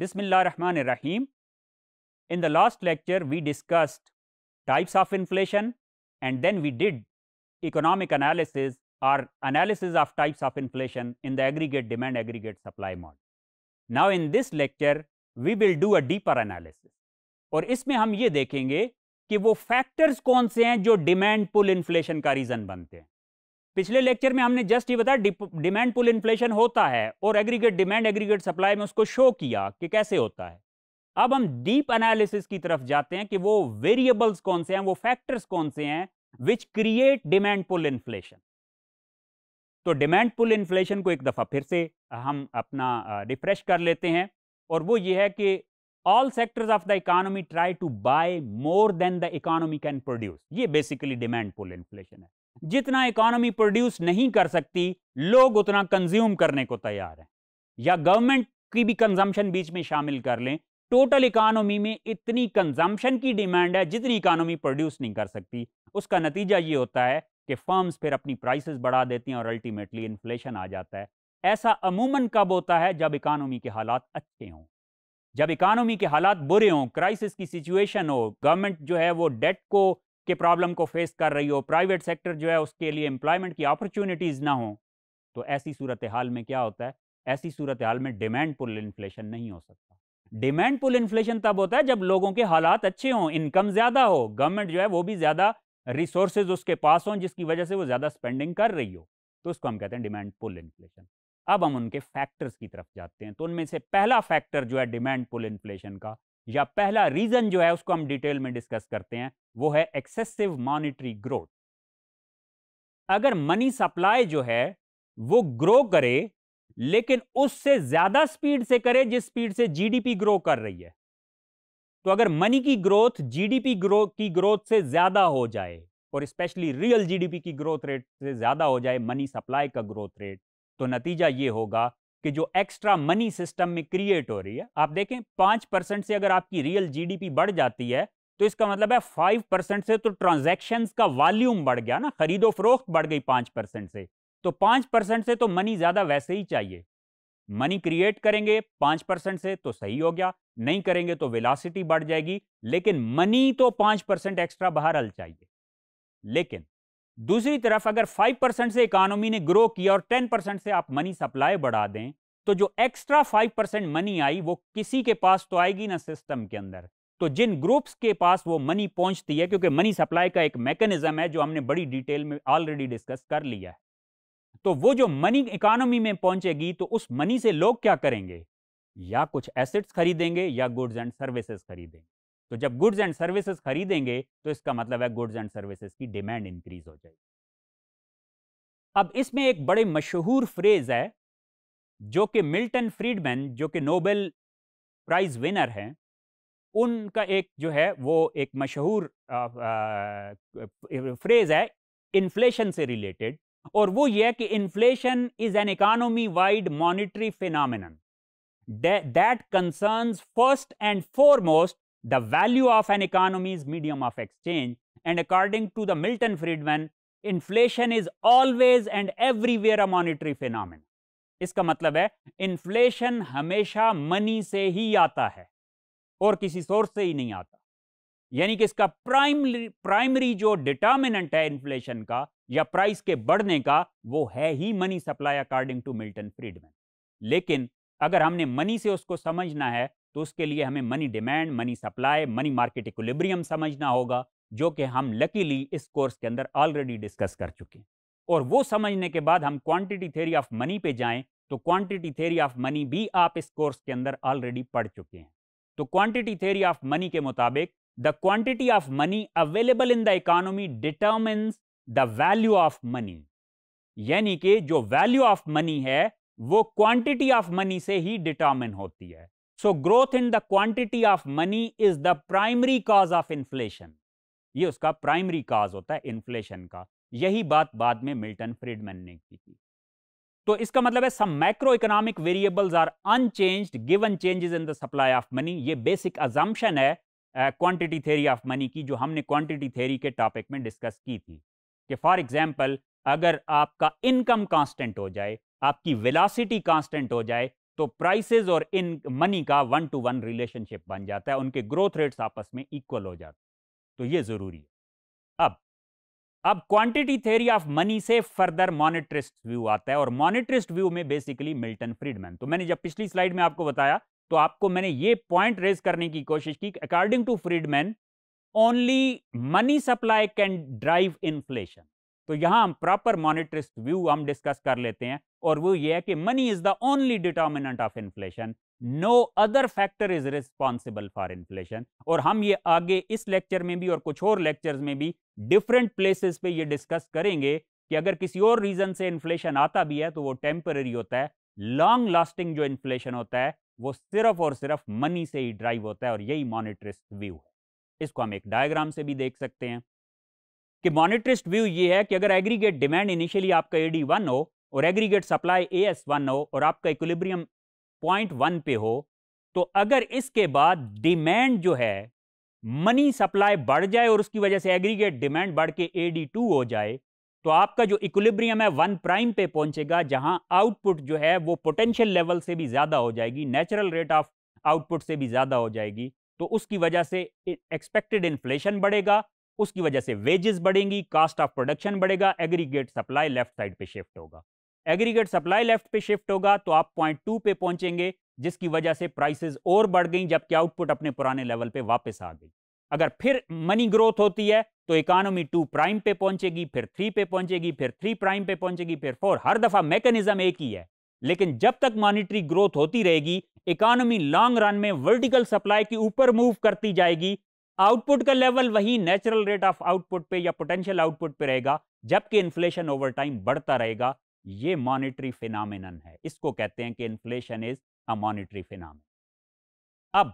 Bismillah Rahman Rahim. In the last lecture, we discussed types of inflation and then we did economic analysis or analysis of types of inflation in the aggregate demand aggregate supply model. Now, in this lecture, we will do a deeper analysis और इसमें हम ये देखेंगे कि वो factors कौन से हैं जो डिमांड पुल इन्फ्लेशन का रीज़न बनते हैं पिछले लेक्चर में हमने जस्ट ये बताया डिमांड पुल इन्फ्लेशन होता है और एग्रीगेट डिमांड एग्रीगेट सप्लाई में उसको शो किया कि कैसे होता है अब हम डीप एनालिसिस की तरफ जाते हैं कि वो वेरिएबल्स कौन से हैं वो फैक्टर्स कौन से हैं which create demand pull inflation तो डिमांड पुल इन्फ्लेशन को एक दफ़ा फिर से हम अपना रिफ्रेश कर लेते हैं और वो ये है कि all sectors of the economy try to buy more than the economy can produce ये बेसिकली डिमांड पुल इन्फ्लेशन है जितना इकोनॉमी प्रोड्यूस नहीं कर सकती लोग उतना कंज्यूम करने को तैयार हैं या गवर्नमेंट की भी कंजम्पशन बीच में शामिल कर लें टोटल इकोनॉमी में इतनी कंजम्पशन की डिमांड है जितनी इकोनॉमी प्रोड्यूस नहीं कर सकती उसका नतीजा ये होता है कि फर्म्स फिर अपनी प्राइसेस बढ़ा देती हैं और अल्टीमेटली इन्फ्लेशन आ जाता है ऐसा अमूमन कब होता है जब इकानमी के हालात अच्छे हों जब इकानमी के हालात बुरे हों क्राइसिस की सिचुएशन हो गवर्नमेंट जो है वो डेट को के प्रॉब्लम को फेस कर रही हो प्राइवेट सेक्टर जो है उसके लिए एम्प्लॉयमेंट की अपॉर्चुनिटीज़ ना हो तो ऐसी सूरत हाल में क्या होता है ऐसी सूरत हाल में डिमांड पुल इन्फ्लेशन नहीं हो सकता डिमांड पुल इन्फ्लेशन तब होता है जब लोगों के हालात अच्छे हों इनकम ज़्यादा हो गवर्नमेंट जो है वो भी ज़्यादा रिसोर्सेज उसके पास हों जिसकी वजह से वो ज़्यादा स्पेंडिंग कर रही हो तो उसको हम कहते हैं डिमांड पुल इन्फ्लेशन अब हम उनके फैक्टर्स की तरफ जाते हैं तो उनमें से पहला फैक्टर जो है डिमांड पुल इन्फ्लेशन का या पहला रीजन जो है उसको हम डिटेल में डिस्कस करते हैं वो है एक्सेसिव मॉनिटरी ग्रोथ अगर मनी सप्लाई जो है वो ग्रो करे लेकिन उससे ज्यादा स्पीड से करे जिस स्पीड से जीडीपी ग्रो कर रही है तो अगर मनी की ग्रोथ जीडीपी ग्रो की ग्रोथ से ज्यादा हो जाए और स्पेशली रियल जीडीपी की ग्रोथ रेट से ज्यादा हो जाए मनी सप्लाई का ग्रोथ रेट तो नतीजा ये होगा कि जो एक्स्ट्रा मनी सिस्टम में क्रिएट हो रही है आप देखें पाँच परसेंट से अगर आपकी रियल जीडीपी बढ़ जाती है तो इसका मतलब है फाइव परसेंट से तो ट्रांजैक्शंस का वॉल्यूम बढ़ गया ना खरीदो फरोख्त बढ़ गई पाँच परसेंट से तो पाँच परसेंट से तो मनी ज़्यादा वैसे ही चाहिए मनी क्रिएट करेंगे पाँच परसेंट से तो सही हो गया नहीं करेंगे तो विलासिटी बढ़ जाएगी लेकिन मनी तो पाँच परसेंट एक्स्ट्रा हल चाहिए लेकिन दूसरी तरफ अगर 5 परसेंट से इकानमी ने ग्रो किया और 10 परसेंट से आप मनी सप्लाई बढ़ा दें तो जो एक्स्ट्रा 5 परसेंट मनी आई वो किसी के पास तो आएगी ना सिस्टम के अंदर तो जिन ग्रुप्स के पास वो मनी पहुंचती है क्योंकि मनी सप्लाई का एक मैकेनिज्म है जो हमने बड़ी डिटेल में ऑलरेडी डिस्कस कर लिया है तो वो जो मनी इकोनॉमी में पहुंचेगी तो उस मनी से लोग क्या करेंगे या कुछ एसेट्स खरीदेंगे या गुड्स एंड सर्विसेज खरीदेंगे तो जब गुड्स एंड सर्विसेज खरीदेंगे तो इसका मतलब है गुड्स एंड सर्विसेज की डिमांड इंक्रीज हो जाएगी अब इसमें एक बड़े मशहूर फ्रेज है जो कि मिल्टन फ्रीडमैन जो कि नोबेल प्राइज विनर हैं उनका एक जो है वो एक मशहूर फ्रेज है इन्फ्लेशन से रिलेटेड और वो ये है कि inflation is an economy wide monetary phenomenon that concerns first and foremost The value of an economy is medium of exchange and according to the Milton Friedman, inflation is always and everywhere a monetary phenomenon. इसका मतलब है inflation हमेशा money से ही आता है और किसी source से ही नहीं आता यानी कि इसका प्राइमरी प्राइमरी जो डिटर्मिनेंट है इन्फ्लेशन का या प्राइस के बढ़ने का वो है ही money supply according to Milton Friedman लेकिन अगर हमने मनी से उसको समझना है तो उसके लिए हमें money demand money supply money market equilibrium समझना होगा जो कि हम लकीली इस कोर्स के अंदर ऑलरेडी डिस्कस कर चुके हैं और वो समझने के बाद हम क्वांटिटी थ्योरी ऑफ मनी पे जाएं तो क्वांटिटी थ्योरी ऑफ मनी भी आप इस कोर्स के अंदर ऑलरेडी पढ़ चुके हैं तो क्वांटिटी थ्योरी ऑफ मनी के मुताबिक the quantity of money available in the economy determines the value of money यानी कि जो वैल्यू ऑफ मनी है वो क्वांटिटी ऑफ मनी से ही डिटर्मिन होती है so growth in the quantity of money is the primary cause of inflation ये उसका प्राइमरी कॉज होता है इन्फ्लेशन का यही बात बाद में मिल्टन फ्रीडमैन ने की थी तो इसका मतलब है some macro economic variables are unchanged given changes in the supply of money ये बेसिक अजम्पशन है क्वांटिटी थ्योरी ऑफ मनी की जो हमने क्वांटिटी थ्योरी के टॉपिक में डिस्कस की थी कि फॉर एग्जांपल अगर आपका इनकम कांस्टेंट हो जाए आपकी वेलासिटी कांस्टेंट हो जाए तो प्राइसेस और इन मनी का वन टू वन रिलेशनशिप बन जाता है उनके ग्रोथ रेट्स आपस में इक्वल हो जाते तो ये ज़रूरी है अब अब क्वांटिटी थ्योरी ऑफ मनी से फर्दर मॉनिटरिस्ट व्यू आता है और मॉनिटरिस्ट व्यू में बेसिकली मिल्टन फ्रीडमैन तो मैंने जब पिछली स्लाइड में आपको बताया तो आपको मैंने ये पॉइंट रेज करने की कोशिश की according to Friedman only money supply can drive inflation तो यहां हम प्रॉपर मॉनिटरिस्ट व्यू हम डिस्कस कर लेते हैं और वो ये है कि money is the only determinant of inflation no other factor is responsible for inflation और हम ये आगे इस लेक्चर में भी और कुछ और लेक्चर्स में भी डिफरेंट प्लेसेस पे ये डिस्कस करेंगे कि अगर किसी और रीजन से इन्फ्लेशन आता भी है तो वो टेम्पररी होता है लॉन्ग लास्टिंग जो इन्फ्लेशन होता है वो सिर्फ और सिर्फ मनी से ही ड्राइव होता है और यही मॉनिटरिस्ट व्यू है इसको हम एक डायग्राम से भी देख सकते हैं कि मॉनिटरिस्ट व्यू ये है कि अगर एग्रीगेट डिमांड इनिशियली आपका एडी वन हो और aggregate supply A S one हो और आपका इक्विलिब्रियम पॉइंट वन पे हो तो अगर इसके बाद डिमांड जो है मनी सप्लाई बढ़ जाए और उसकी वजह से एग्रीगेट डिमांड बढ़ के ए डी टू हो जाए तो आपका जो इक्विलिब्रियम है वन प्राइम पे पहुंचेगा जहां आउटपुट जो है वो पोटेंशियल लेवल से भी ज़्यादा हो जाएगी नेचुरल रेट ऑफ आउटपुट से भी ज़्यादा हो जाएगी तो उसकी वजह से एक्सपेक्टेड इन्फ्लेशन बढ़ेगा उसकी वजह से वेजेस बढ़ेंगी कास्ट ऑफ प्रोडक्शन बढ़ेगा एग्रीगेट सप्लाई लेफ्ट साइड पे शिफ्ट होगा एग्रीगेट सप्लाई लेफ्ट पे शिफ्ट होगा तो आप पॉइंट टू पे पहुंचेंगे जिसकी वजह से प्राइसेस और बढ़ गई जबकि आउटपुट अपने पुराने लेवल पे वापस आ गई अगर फिर मनी ग्रोथ होती है तो इकोनॉमी टू प्राइम पे पहुंचेगी फिर थ्री पे पहुंचेगी फिर थ्री प्राइम पे पहुंचेगी फिर फोर हर दफा मैकेनिज्म एक ही है लेकिन जब तक मॉनिटरी ग्रोथ होती रहेगी इकोनॉमी लॉन्ग रन में वर्टिकल सप्लाई के ऊपर मूव करती जाएगी आउटपुट का लेवल वही नेचुरल रेट ऑफ आउटपुट पे या पोटेंशियल आउटपुट पे रहेगा जबकि इन्फ्लेशन ओवर टाइम बढ़ता रहेगा ये मॉनिटरी फिनामिन है इसको कहते हैं कि inflation is a monetary phenomenon अब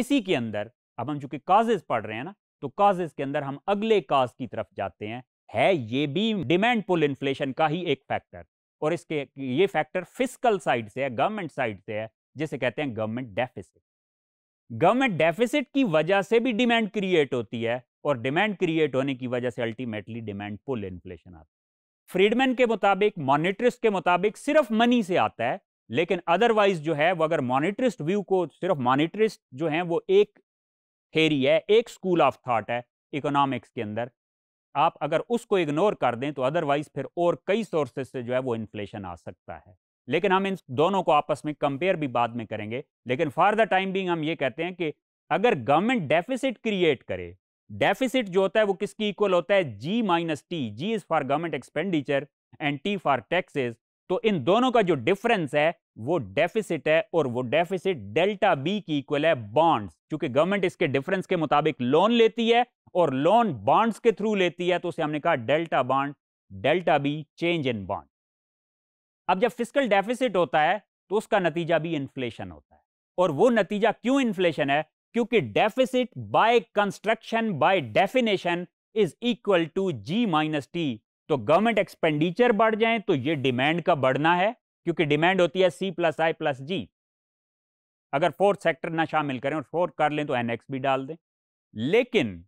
इसी के अंदर अब हम चूंकि काजेज पढ़ रहे हैं ना तो काजेज के अंदर हम अगले काज की तरफ जाते हैं है ये भी डिमांड पुल इन्फ्लेशन का ही एक फैक्टर और इसके ये फैक्टर फिजिकल साइड से है गवर्नमेंट साइड से है जिसे कहते हैं गवर्नमेंट डेफिसिट गवर्नमेंट डेफिसिट की वजह से भी डिमांड क्रिएट होती है और डिमांड क्रिएट होने की वजह से अल्टीमेटली डिमांड पुल इन्फ्लेशन आती है फ्रीडमैन के मुताबिक मॉनिटरिस्ट के मुताबिक सिर्फ मनी से आता है लेकिन अदरवाइज जो है वो अगर मॉनिटरिस्ट व्यू को सिर्फ मॉनिटरिस्ट जो है वो एक थेरी है एक स्कूल ऑफ थाट है इकोनॉमिक्स के अंदर आप अगर उसको इग्नोर कर दें तो अदरवाइज फिर और कई सोर्सेज से जो है वो इन्फ्लेशन आ सकता है लेकिन हम इन दोनों को आपस में कंपेयर भी बाद में करेंगे लेकिन फॉर द टाइम बिंग हम ये कहते हैं कि अगर गवर्नमेंट डेफिसिट क्रिएट करे डेफिसिट जो होता है वो किसकी इक्वल होता है G minus T G is for government expenditure and T for taxes तो इन दोनों का जो डिफरेंस है वो डेफिसिट है और वो डेफिसिट डेल्टा बी की इक्वल है बॉन्ड्स क्योंकि गवर्नमेंट इसके डिफरेंस के मुताबिक लोन लेती है और लोन बॉन्ड्स के थ्रू लेती है तो उसे हमने कहा delta bond delta B change in bond अब जब फिजिकल डेफिसिट होता है तो उसका नतीजा भी इन्फ्लेशन होता है और वो नतीजा क्यों इन्फ्लेशन है क्योंकि deficit by construction by definition is equal to G minus T तो गवर्नमेंट एक्सपेंडिचर बढ़ जाए तो ये डिमांड का बढ़ना है क्योंकि डिमांड होती है सी प्लस आई प्लस जी अगर फोर्थ सेक्टर ना शामिल करें और फोर्थ कर लें तो एन एक्स भी डाल दें लेकिन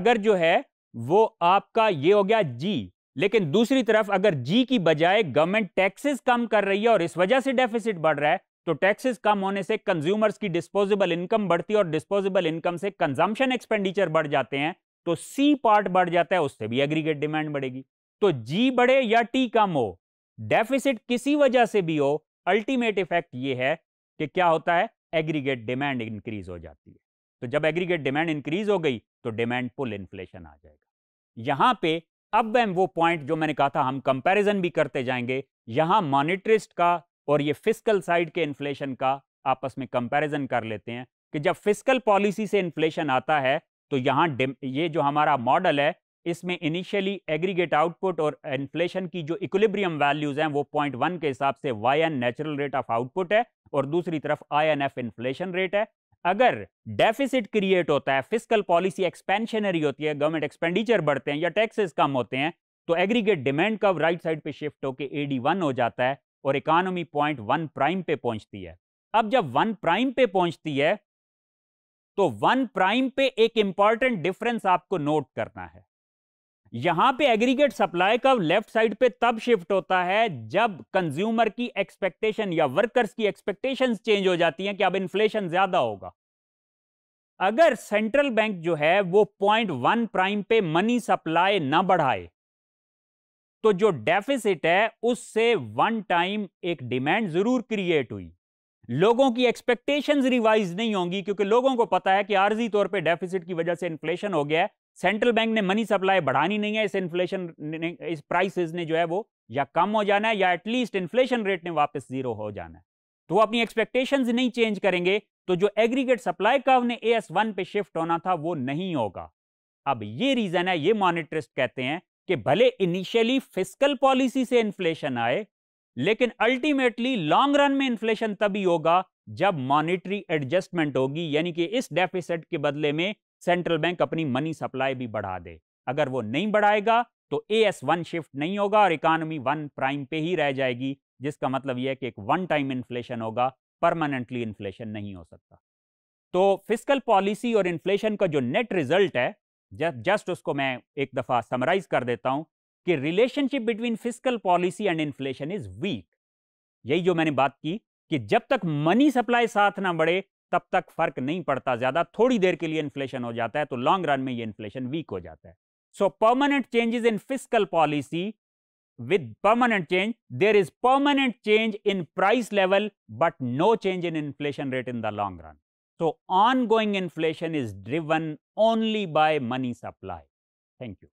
अगर जो है वो आपका ये हो गया जी लेकिन दूसरी तरफ अगर जी की बजाय गवर्नमेंट टैक्सेस कम कर रही है और इस वजह से डेफिसिट बढ़ रहा है तो टैक्सेस कम होने से कंज्यूमर्स की डिस्पोजेबल इनकम बढ़ती है और डिस्पोजेबल इनकम से कंजम्पशन एक्सपेंडिचर बढ़ जाते हैं तो सी पार्ट बढ़ जाता है उससे भी एग्रीगेट डिमांड बढ़ेगी तो जी बढ़े या टी कम हो डेफिसिट किसी वजह से भी हो अल्टीमेट इफेक्ट ये है कि क्या होता है एग्रीगेट डिमांड इंक्रीज हो जाती है तो जब एग्रीगेट डिमांड इंक्रीज हो गई तो डिमांड पुल इन्फ्लेशन आ जाएगा यहां पे अब वो पॉइंट जो मैंने कहा था हम कंपैरिजन भी करते जाएंगे यहां मॉनिटरिस्ट का और ये फिजिकल साइड के इन्फ्लेशन का आपस में कंपैरिजन कर लेते हैं कि जब फिजिकल पॉलिसी से इन्फ्लेशन आता है तो यहाँ ये जो हमारा मॉडल है इसमें इनिशियली एग्रीगेट आउटपुट और इन्फ्लेशन की जो इक्विलिब्रियम वैल्यूज हैं वो पॉइंट वन के हिसाब से Y N natural rate of output है और दूसरी तरफ I N F inflation rate है अगर डेफिसिट क्रिएट होता है फिजिकल पॉलिसी एक्सपेंशनरी होती है गवर्नमेंट एक्सपेंडिचर बढ़ते हैं या टैक्सेस कम होते हैं तो एग्रीगेट डिमांड कब राइट साइड पे शिफ्ट होकर ए डी वन हो जाता है और इकानमी पॉइंट वन प्राइम पे पहुंचती है अब जब वन प्राइम पे पहुंचती है तो वन प्राइम पे एक इंपॉर्टेंट डिफरेंस आपको नोट करना है यहां पे एग्रीगेट सप्लाई का लेफ्ट साइड पे तब शिफ्ट होता है जब कंज्यूमर की एक्सपेक्टेशन या वर्कर्स की एक्सपेक्टेशंस चेंज हो जाती हैं कि अब इन्फ्लेशन ज्यादा होगा अगर सेंट्रल बैंक जो है वो पॉइंट वन प्राइम पे मनी सप्लाई ना बढ़ाए तो जो डेफिसिट है उससे वन टाइम एक डिमांड जरूर क्रिएट हुई लोगों की एक्सपेक्टेशंस रिवाइज नहीं होंगी क्योंकि लोगों को पता है कि आर्जी तौर पे डेफिसिट की वजह से इन्फ्लेशन हो गया है सेंट्रल बैंक ने मनी सप्लाई बढ़ानी नहीं है इस इन्फ्लेशन ने इस प्राइसेस ने जो है वो या कम हो जाना है या एटलीस्ट इन्फ्लेशन रेट ने वापस जीरो हो जाना है तो वो अपनी एक्सपेक्टेशन नहीं चेंज करेंगे तो जो एग्रीगेट सप्लाई का ए एस वन पे शिफ्ट होना था वो नहीं होगा अब ये रीजन है ये मॉनिटरिस्ट कहते हैं कि भले इनिशियली फिजिकल पॉलिसी से इन्फ्लेशन आए लेकिन अल्टीमेटली लॉन्ग रन में इन्फ्लेशन तभी होगा जब मॉनेटरी एडजस्टमेंट होगी यानी कि इस डेफिसिट के बदले में सेंट्रल बैंक अपनी मनी सप्लाई भी बढ़ा दे अगर वो नहीं बढ़ाएगा तो ए एस वन शिफ्ट नहीं होगा और इकॉनमी वन प्राइम पे ही रह जाएगी जिसका मतलब यह है कि एक वन टाइम इन्फ्लेशन होगा परमानेंटली इन्फ्लेशन नहीं हो सकता तो फिजिकल पॉलिसी और इन्फ्लेशन का जो नेट रिजल्ट है जस्ट उसको मैं एक दफ़ा समराइज कर देता हूं कि relationship between physical policy and inflation is weak यही जो मैंने बात की कि जब तक मनी सप्लाई साथ ना बढ़े तब तक फर्क नहीं पड़ता ज्यादा थोड़ी देर के लिए इन्फ्लेशन हो जाता है तो लॉन्ग रन में ये इन्फ्लेशन वीक हो जाता है so permanent changes in physical policy with permanent change there is permanent change in price level but no change in inflation rate in the long run So, ongoing inflation is driven only by money supply. Thank you.